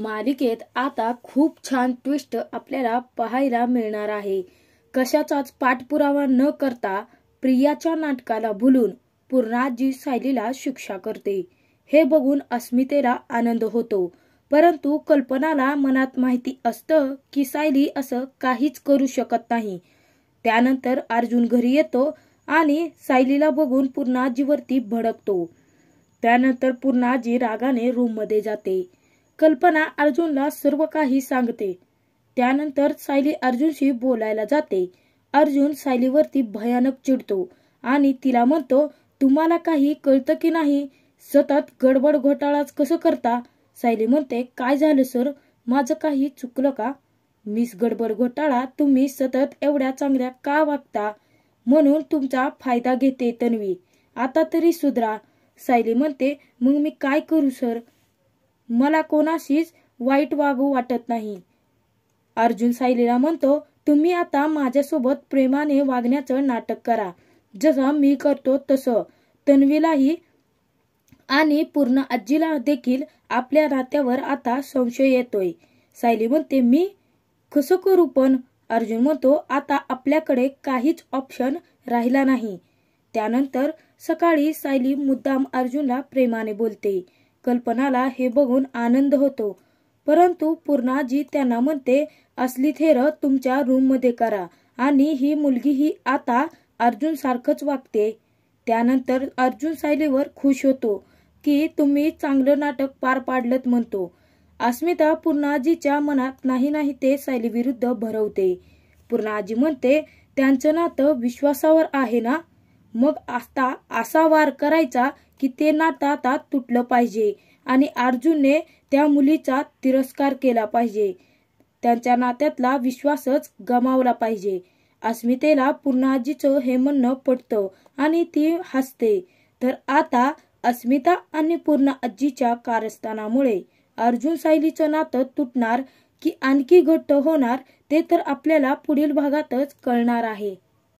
मालिकेत आता खूप छान ट्विस्ट आपल्याला पाहायला मिळणार आहे कशाचाच पाठपुरावा न करता प्रियाच्या नाटकाला भुलून पूर्णाजी सायलीला शिक्षा करते हे बघून अस्मितेला आनंद होतो परंतु कल्पनाला मनात माहिती असतं की सायली असं काहीच करू शकत नाही त्यानंतर अर्जुन घरी येतो आणि सायलीला बघून पूर्णाजीवरती भडकतो त्यानंतर पूर्णाजी रागाने रूममध्ये जाते कल्पना अर्जुनला सर्व काही सांगते त्यानंतर सायली अर्जुनशी बोलायला जाते अर्जुन सायलीवरती भयानक चिडतो आणि तिला म्हणतो तुम्हाला काही कळतं की नाही सतत गडबड घोटाळाच कसं करता सायली म्हणते काय झालं सर माझं काही चुकलं का मिस गडबड घोटाळा तुम्ही सतत एवढ्या चांगल्या का वागता म्हणून तुमचा फायदा घेते तन्वी आता तरी सुधरा सायली म्हणते मग मी काय करू सर मला कोणाशीच वाईट वागू वाटत नाही अर्जुन सायलीला म्हणतो तुम्ही आता माझ्यासोबत प्रेमाने वागण्याचं नाटक करा जसं मी करतो तसं तन्वीलाही आणि पूर्ण आजीला देखील आपल्या नात्यावर आता संशय येतोय सायली म्हणते मी कसं करू पण अर्जुन म्हणतो आता आपल्याकडे काहीच ऑप्शन राहिला नाही त्यानंतर सकाळी सायली मुद्दाम अर्जुनला प्रेमाने बोलते कल्पनाला हे बघून आनंद होतो परंतु पूर्णाजी त्यांना म्हणते असली थेर तुमच्या रूम मध्ये करा आणि ही मुलगी ही आता अर्जुन सारखच वागते त्यानंतर अर्जुन सायलीवर खुश होतो की तुम्ही चांगलं नाटक पार पाडलत म्हणतो अस्मिता पूर्णाजीच्या मनात नाही नाही ते विरुद्ध भरवते पूर्णाजी म्हणते त्यांचं नातं विश्वासावर आहे ना मग आता असा वार करायचा की ते नातं आता तुटलं पाहिजे आणि अर्जुनने त्या मुलीचा तिरस्कार केला पाहिजे त्यांच्या नात्यातला विश्वासच गमावला पाहिजे अस्मितेला पुन्हा आजीचं हे म्हणणं पटत आणि ती हसते तर आता अस्मिता आणि पूर्ण आजीच्या कारस्थानामुळे अर्जुन सायलीचं नातं तुटणार की आणखी घट्ट होणार ते तर आपल्याला पुढील भागातच कळणार आहे